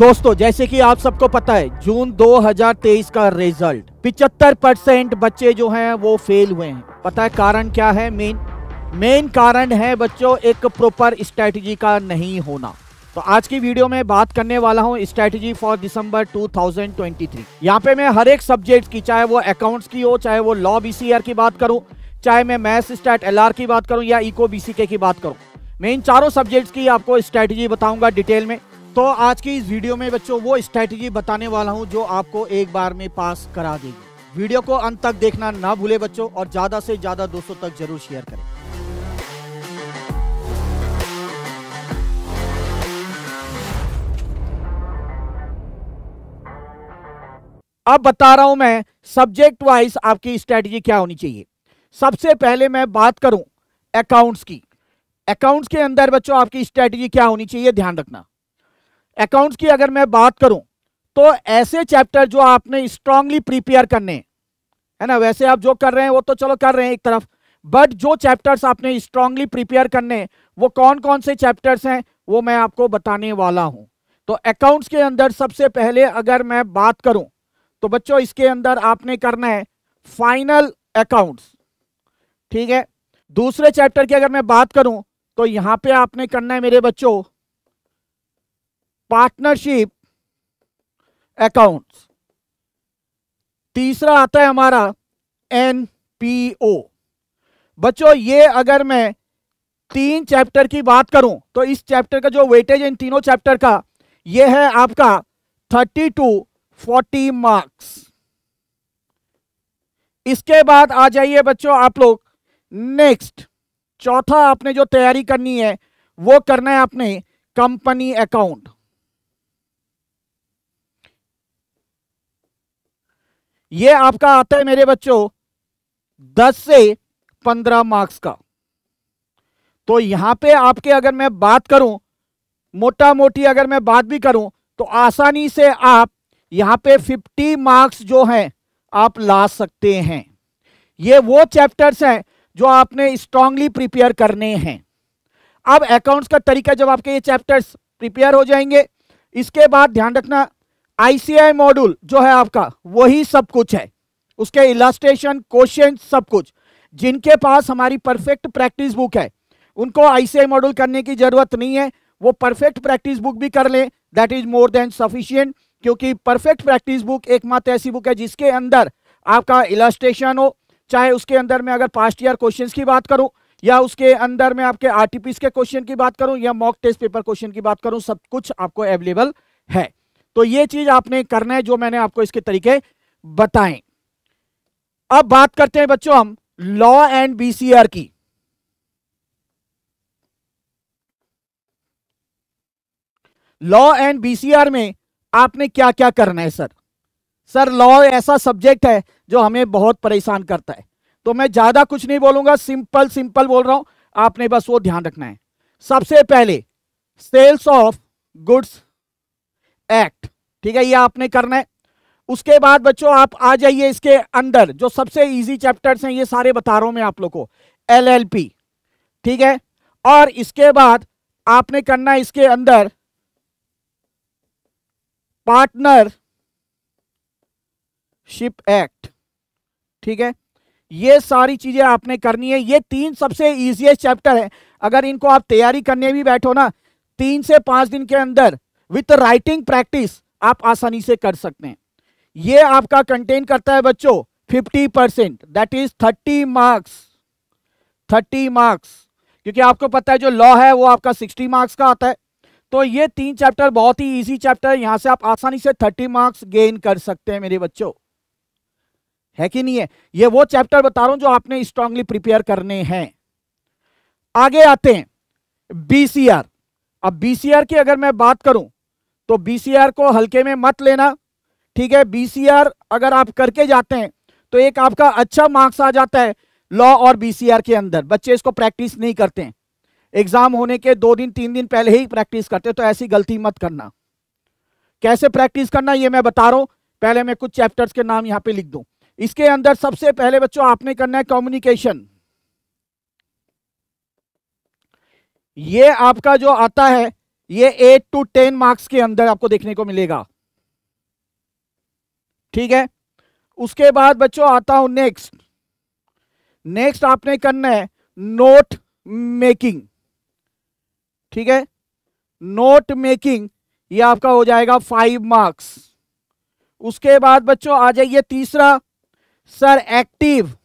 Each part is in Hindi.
दोस्तों जैसे कि आप सबको पता है जून 2023 का रिजल्ट 75 परसेंट बच्चे जो हैं वो फेल हुए हैं पता है कारण क्या है मेन मेन कारण है बच्चों एक प्रॉपर स्ट्रैटेजी का नहीं होना तो आज की वीडियो में बात करने वाला हूँ स्ट्रैटेजी फॉर दिसंबर 2023 यहाँ पे मैं हर एक सब्जेक्ट की चाहे वो अकाउंट्स की हो चाहे वो लॉ बी की बात करूँ चाहे मैं मैथ्स स्टैट एल की बात करूँ या इको बी की बात करूँ मैं इन चारों सब्जेक्ट्स की आपको स्ट्रैटेजी बताऊंगा डिटेल में तो आज की इस वीडियो में बच्चों वो स्ट्रैटेजी बताने वाला हूँ जो आपको एक बार में पास करा देगी वीडियो को अंत तक देखना ना भूले बच्चों और ज़्यादा से ज़्यादा दोस्तों तक जरूर शेयर करें अब बता रहा हूं मैं सब्जेक्ट वाइज आपकी स्ट्रैटेजी क्या होनी चाहिए सबसे पहले मैं बात करूं अकाउंट्स की अकाउंट्स के अंदर बच्चों आपकी स्ट्रैटेजी क्या होनी चाहिए ध्यान रखना अकाउंट्स की अगर मैं बात करूं तो ऐसे चैप्टर जो आपने स्ट्रांगली प्रिपेयर करने है ना वैसे आप जो कर रहे हैं वो तो चलो कर रहे हैं एक तरफ बट जो चैप्टर्स आपने स्ट्रांगली प्रिपेयर करने वो कौन कौन से चैप्टर्स हैं वो मैं आपको बताने वाला हूं तो अकाउंट्स के अंदर सबसे पहले अगर मैं बात करूं तो बच्चों इसके अंदर आपने करना है फाइनल अकाउंट्स ठीक है दूसरे चैप्टर की अगर मैं बात करूं तो यहां पे आपने करना है मेरे बच्चों पार्टनरशिप अकाउंट्स तीसरा आता है हमारा एनपीओ बच्चों ये अगर मैं तीन चैप्टर की बात करूं तो इस चैप्टर का जो वेटेज इन तीनों चैप्टर का ये है आपका थर्टी टू फोर्टी मार्क्स इसके बाद आ जाइए बच्चों आप लोग नेक्स्ट चौथा आपने जो तैयारी करनी है वो करना है आपने कंपनी अकाउंट ये आपका आता है मेरे बच्चों दस से पंद्रह मार्क्स का तो यहां पे आपके अगर मैं बात करूं मोटा मोटी अगर मैं बात भी करूं तो आसानी से आप यहां पे 50 मार्क्स जो हैं आप ला सकते हैं ये वो चैप्टर्स हैं जो आपने स्ट्रांगली प्रिपेयर करने हैं अब अकाउंट्स का तरीका जब आपके ये चैप्टर्स प्रिपेयर हो जाएंगे इसके बाद ध्यान रखना आईसीआई मॉड्यूल जो है आपका वही सब कुछ है उसके इलास्ट्रेशन क्वेश्चन सब कुछ जिनके पास हमारी परफेक्ट प्रैक्टिस बुक है उनको आईसीआई मॉड्यूल करने की जरूरत नहीं है वो परफेक्ट प्रैक्टिस बुक भी कर लें that is more than sufficient क्योंकि परफेक्ट प्रैक्टिस बुक एकमात्र ऐसी बुक है जिसके अंदर आपका इलास्ट्रेशन हो चाहे उसके अंदर मैं अगर पास्ट ईयर क्वेश्चन की बात करूँ या उसके अंदर मैं आपके आरटीपीस के क्वेश्चन की बात करूं या मॉक टेस्ट पेपर क्वेश्चन की बात करूं सब कुछ आपको अवेलेबल है तो ये चीज आपने करना है जो मैंने आपको इसके तरीके बताए अब बात करते हैं बच्चों हम लॉ एंड बीसीआर की लॉ एंड बीसीआर में आपने क्या क्या करना है सर सर लॉ ऐसा सब्जेक्ट है जो हमें बहुत परेशान करता है तो मैं ज्यादा कुछ नहीं बोलूंगा सिंपल सिंपल बोल रहा हूं आपने बस वो ध्यान रखना है सबसे पहले सेल्स ऑफ गुड्स एक्ट ठीक है ये आपने करना है उसके बाद बच्चों आप आ जाइए इसके अंदर जो सबसे इजी चैप्टर्स हैं ये सारे बता रहा हूं मैं आप लोग को एलएलपी ठीक है और इसके बाद आपने करना है इसके अंदर शिप एक्ट ठीक है ये सारी चीजें आपने करनी है ये तीन सबसे इजीएस्ट चैप्टर है अगर इनको आप तैयारी करने भी बैठो ना तीन से पांच दिन के अंदर विथ राइटिंग प्रैक्टिस आप आसानी से कर सकते हैं ये आपका कंटेन करता है बच्चों 50 percent that is 30 marks 30 marks क्योंकि आपको पता है जो लॉ है वो आपका 60 मार्क्स का आता है तो ये तीन चैप्टर बहुत ही इजी चैप्टर है यहां से आप आसानी से 30 मार्क्स गेन कर सकते हैं मेरे बच्चों है कि नहीं है ये वो चैप्टर बता रहा हूं जो आपने स्ट्रांगली प्रिपेयर करने हैं आगे आते हैं बीसीआर अब बीसीआर की अगर मैं बात करूं तो बीसीआर को हल्के में मत लेना ठीक है बीसीआर अगर आप करके जाते हैं तो एक आपका अच्छा मार्क्स आ जाता है लॉ और बीसीआर के अंदर बच्चे इसको प्रैक्टिस नहीं करते एग्जाम होने के दो दिन तीन दिन पहले ही प्रैक्टिस करते तो ऐसी गलती मत करना कैसे प्रैक्टिस करना ये मैं बता रहा हूं पहले मैं कुछ चैप्टर्स के नाम यहां पे लिख दू इसके अंदर सबसे पहले बच्चों आपने करना है कम्युनिकेशन ये आपका जो आता है ये एट टू टेन मार्क्स के अंदर आपको देखने को मिलेगा ठीक है उसके बाद बच्चों आता हूं नेक्स्ट नेक्स्ट आपने करना है नोट मेकिंग ठीक है नोट मेकिंग ये आपका हो जाएगा फाइव मार्क्स उसके बाद बच्चों आ जाइए तीसरा sir active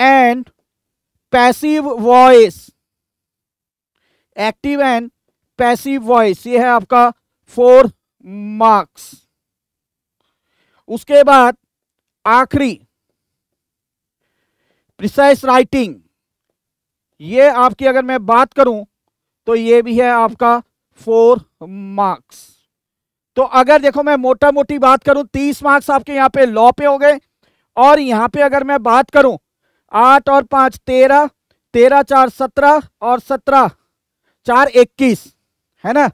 and passive voice active and passive voice ये है आपका फोर मार्क्स उसके बाद आखिरी प्रिसाइस राइटिंग ये आपकी अगर मैं बात करूं तो ये भी है आपका फोर मार्क्स तो अगर देखो मैं मोटा मोटी बात करूं तीस मार्क्स आपके यहां पे लॉ पे हो गए और यहां पे अगर मैं बात करूं आठ और पांच तेरह तेरह चार सत्रह और सत्रह चार इक्कीस है ना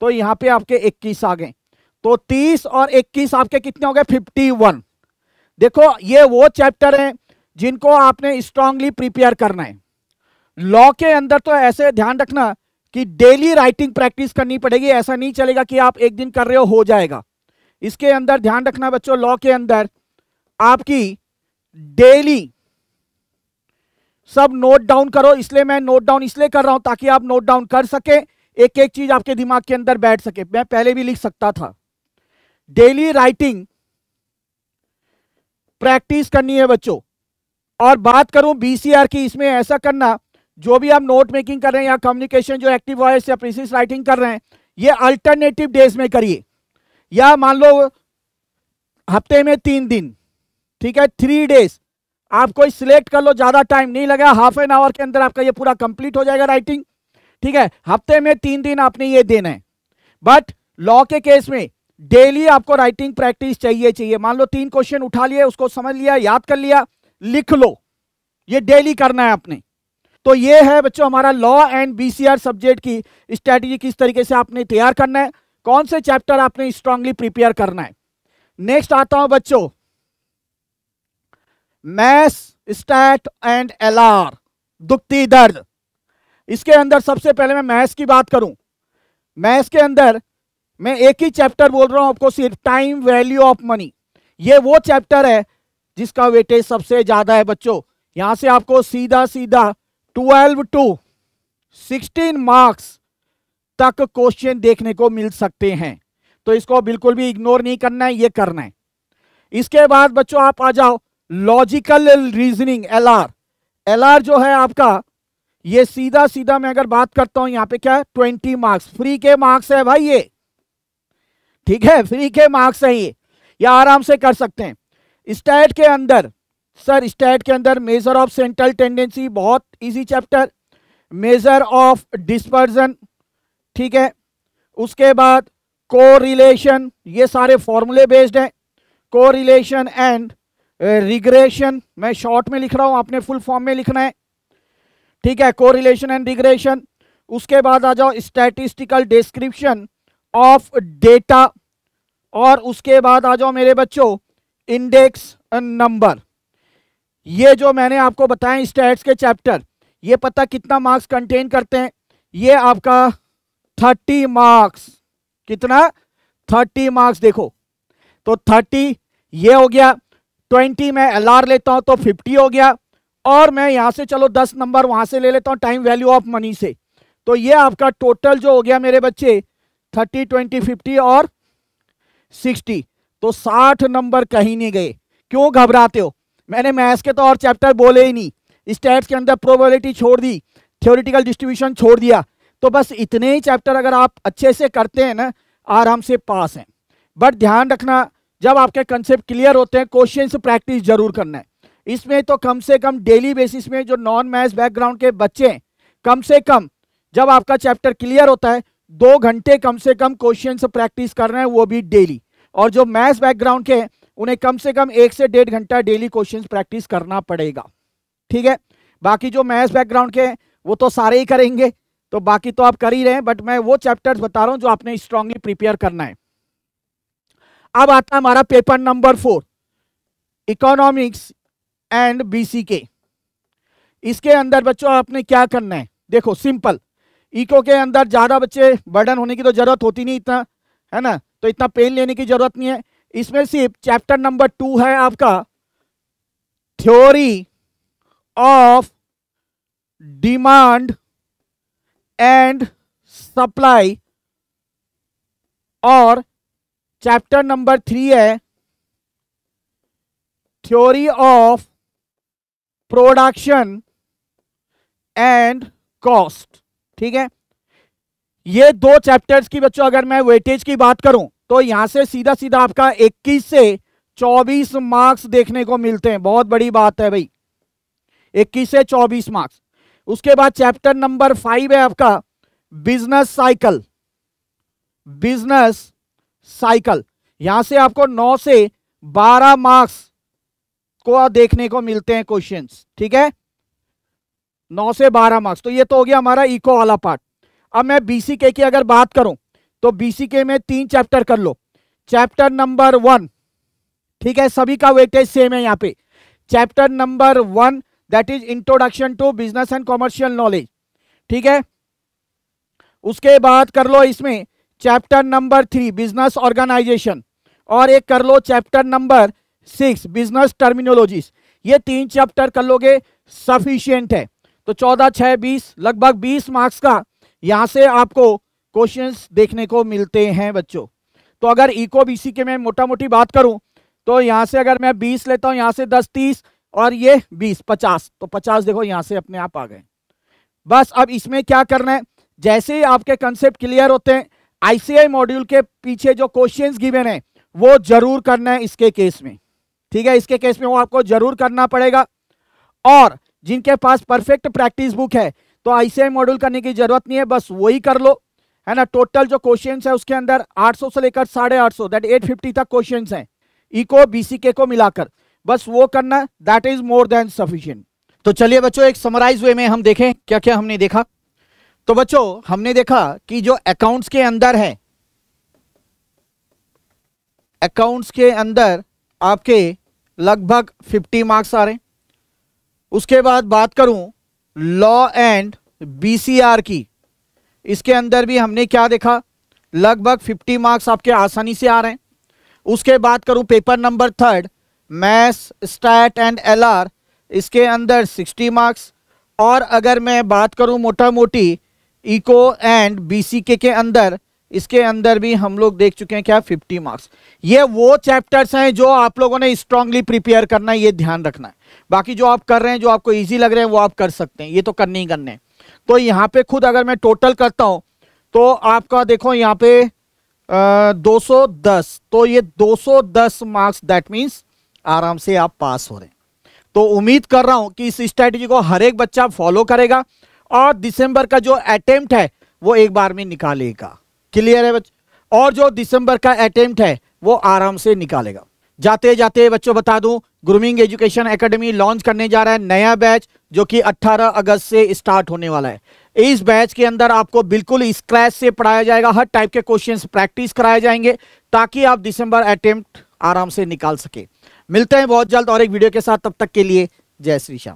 तो यहां पे आपके इक्कीस आ गए तो तीस और इक्कीस आपके कितने हो गए फिफ्टी वन देखो ये वो चैप्टर हैं जिनको आपने स्ट्रांगली प्रिपेयर करना है लॉ के अंदर तो ऐसे ध्यान रखना कि डेली राइटिंग प्रैक्टिस करनी पड़ेगी ऐसा नहीं चलेगा कि आप एक दिन कर रहे हो हो जाएगा इसके अंदर ध्यान रखना बच्चों लॉ के अंदर आपकी डेली सब नोट डाउन करो इसलिए मैं नोट डाउन इसलिए कर रहा हूं ताकि आप नोट डाउन कर सके एक एक चीज आपके दिमाग के अंदर बैठ सके मैं पहले भी लिख सकता था डेली राइटिंग प्रैक्टिस करनी है बच्चों और बात करूं बीसीआर की इसमें ऐसा करना जो भी आप नोट मेकिंग कर रहे हैं या कम्युनिकेशन जो एक्टिव वॉइस या प्रिसिस राइटिंग कर रहे हैं ये अल्टरनेटिव डेज में करिए या मान लो हफ्ते में तीन दिन ठीक है थ्री डेज आपको कोई सिलेक्ट कर लो ज़्यादा टाइम नहीं लगा हाफ एन आवर के अंदर आपका ये पूरा कंप्लीट हो जाएगा राइटिंग ठीक है हफ्ते में तीन दिन आपने ये देना है बट लॉ के केस में डेली आपको राइटिंग प्रैक्टिस चाहिए चाहिए मान लो तीन क्वेश्चन उठा लिए उसको समझ लिया याद कर लिया लिख लो ये डेली करना है आपने तो ये है बच्चों हमारा लॉ एंड बीसीआर सब्जेक्ट की स्ट्रेटेजी किस तरीके से आपने तैयार करना है कौन से चैप्टर आपने स्ट्रांगली प्रिपेयर करना है नेक्स्ट आता हूं बच्चों मैस स्टैट एंड एलआर दुखती दर्द इसके अंदर सबसे पहले मैं मैथ्स की बात करूं मैथ्स के अंदर मैं एक ही चैप्टर बोल रहा हूं आपको सिर्फ टाइम वैल्यू ऑफ मनी ये वो चैप्टर है जिसका वेटेज सबसे ज़्यादा है बच्चों यहां से आपको सीधा सीधा ट्वेल्व टू सिक्सटीन मार्क्स तक क्वेश्चन देखने को मिल सकते हैं तो इसको बिल्कुल भी इग्नोर नहीं करना है ये करना है इसके बाद बच्चों आप आ जाओ logical reasoning L R L R जो है आपका ये सीधा सीधा मैं अगर बात करता हूं यहां पे क्या है ट्वेंटी मार्क्स फ्री के मार्क्स है भाई ये ठीक है फ्री के मार्क्स है ये ये आराम से कर सकते हैं स्टेट के अंदर सर स्टेट के अंदर मेजर ऑफ सेंट्रल टेंडेंसी बहुत easy chapter measure of dispersion ठीक है उसके बाद कोरिलेशन ये सारे फॉर्मूले बेस्ड है कोरिलेशन एंड रिग्रेशन मैं शॉर्ट में लिख रहा हूं आपने फुल फॉर्म में लिखना है ठीक है कोरिलेशन एंड रिग्रेशन उसके बाद आ जाओ स्टैटिस्टिकल डिस्क्रिप्शन ऑफ डेटा और उसके बाद आ जाओ मेरे बच्चों इंडेक्स नंबर ये जो मैंने आपको बताया स्टैट्स के चैप्टर ये पता कितना मार्क्स कंटेन करते हैं ये आपका थर्टी मार्क्स कितना थर्टी मार्क्स देखो तो थर्टी ये हो गया ट्वेंटी में एल आर लेता हूं तो फिफ्टी हो गया और मैं यहाँ से चलो दस नंबर वहाँ से ले लेता हूँ टाइम वैल्यू ऑफ मनी से तो ये आपका टोटल जो हो गया मेरे बच्चे थर्टी ट्वेंटी फिफ्टी और सिक्सटी तो साठ नंबर कहीं नहीं गए क्यों घबराते हो मैंने मैथ्स के तो और चैप्टर बोले ही नहीं स्टेट्स के अंदर प्रोबेबिलिटी छोड़ दी थ्योरिटिकल डिस्ट्रीब्यूशन छोड़ दिया तो बस इतने ही चैप्टर अगर आप अच्छे से करते हैं ना आराम से पास हैं बट ध्यान रखना जब आपके कंसेप्ट क्लियर होते हैं क्वेश्चन प्रैक्टिस जरूर करना है इसमें तो कम से कम डेली बेसिस में जो नॉन मैथ्स बैकग्राउंड के बच्चे हैं कम से कम जब आपका चैप्टर क्लियर होता है दो घंटे कम से कम क्वेश्चन प्रैक्टिस कर रहे हैं वो भी डेली और जो मैथ्स बैकग्राउंड के हैं उन्हें कम से कम एक से डेढ़ घंटा डेली क्वेश्चन प्रैक्टिस करना पड़ेगा ठीक है बाकी जो मैथ्स बैकग्राउंड के हैं वो तो सारे ही करेंगे तो बाकी तो आप कर ही रहे हैं बट मैं वो चैप्टर्स बता रहा हूँ जो आपने स्ट्रांगली प्रिपेयर करना है अब आता है हमारा paper number four economics and B K इसके अंदर बच्चों आपने क्या करना है देखो सिंपल इको के अंदर ज़्यादा बच्चे बर्डन होने की तो ज़रूरत होती नहीं इतना है ना तो इतना पेन लेने की ज़रूरत नहीं है इसमें सिर्फ चैप्टर नंबर टू है आपका theory of demand and supply और चैप्टर नंबर थ्री है theory of production and cost ठीक है ये दो चैप्टर्स की बच्चों अगर मैं वेटेज की बात करूं तो यहां से सीधा सीधा आपका 21 से 24 मार्क्स देखने को मिलते हैं बहुत बड़ी बात है भाई 21 से 24 मार्क्स उसके बाद चैप्टर नंबर फाइव है आपका बिजनेस साइकिल बिजनेस साइकिल यहां से आपको नौ से बारह मार्क्स को देखने को मिलते हैं क्वेश्चंस ठीक है नौ से बारह मार्क्स तो ये तो हो गया हमारा इको वाला पार्ट अब मैं बीसीके की अगर बात करूं तो बीसीके में तीन चैप्टर कर लो चैप्टर नंबर वन ठीक है सभी का वेटेज सेम है यहाँ पे chapter number one that is introduction to business and commercial knowledge ठीक है उसके बाद कर लो इसमें chapter number three business organisation और एक कर लो chapter number six business terminologies ये तीन चैप्टर कर लोगे सफिशियंट है तो चौदह छः बीस लगभग बीस मार्क्स का यहाँ से आपको क्वेश्चंस देखने को मिलते हैं बच्चों तो अगर इको बी के मैं मोटा मोटी बात करूँ तो यहाँ से अगर मैं बीस लेता हूँ यहाँ से दस तीस और ये बीस पचास तो पचास देखो यहाँ से अपने आप आ गए बस अब इसमें क्या करना है जैसे ही आपके कंसेप्ट क्लियर होते हैं आईसीआई मॉड्यूल के पीछे जो क्वेश्चन गिवेन है वो जरूर करना है इसके केस में ठीक है इसके केस में वो आपको जरूर करना पड़ेगा और जिनके पास परफेक्ट प्रैक्टिस बुक है तो आईसीआई मॉड्यूल करने की जरूरत नहीं है बस वही कर लो है ना टोटल जो क्वेश्चन है उसके अंदर 800 से लेकर साढ़े आठ सौ दैट एट फिफ्टी तक क्वेश्चन है इको बीसीके को मिलाकर बस वो करना that is more than sufficient तो चलिए बच्चों एक समराइज वे में हम देखें क्या क्या हमने देखा तो बच्चों हमने देखा कि जो अकाउंट्स के अंदर है अकाउंट्स के अंदर आपके लगभग 50 मार्क्स आ रहे हैं उसके बाद बात करूं लॉ एंड बीसीआर की इसके अंदर भी हमने क्या देखा लगभग 50 मार्क्स आपके आसानी से आ रहे हैं उसके बात करूं paper number third maths stat and LR इसके अंदर 60 मार्क्स और अगर मैं बात करूं मोटा मोटी इको एंड बीसीके के अंदर इसके अंदर भी हम लोग देख चुके हैं क्या 50 मार्क्स ये वो चैप्टर्स हैं जो आप लोगों ने स्ट्रांगली प्रिपेयर करना है ये ध्यान रखना है बाकी जो आप कर रहे हैं जो आपको इजी लग रहे हैं वो आप कर सकते हैं ये तो करने ही करने तो यहाँ पे खुद अगर मैं टोटल करता हूँ तो आपका देखो यहाँ पे दो दस तो ये दो सौ दस मार्क्स दैट मीन्स आराम से आप पास हो रहे हैं तो उम्मीद कर रहा हूँ कि इस स्ट्रैटेजी को हर एक बच्चा फॉलो करेगा और दिसंबर का जो अटेम्प्ट है वो एक बार में निकालेगा क्लियर है बच्चों और जो दिसंबर का अटेम्प्ट है वो आराम से निकालेगा जाते जाते बच्चों बता दूं ग्रूमिंग एजुकेशन एकेडमी लॉन्च करने जा रहा है नया बैच जो कि 18 अगस्त से स्टार्ट होने वाला है इस बैच के अंदर आपको बिल्कुल स्क्रैच से पढ़ाया जाएगा हर टाइप के क्वेश्चंस प्रैक्टिस कराए जाएंगे ताकि आप दिसंबर अटेम्प्ट आराम से निकाल सके मिलते हैं बहुत जल्द और एक वीडियो के साथ तब तक के लिए जय श्री श्याम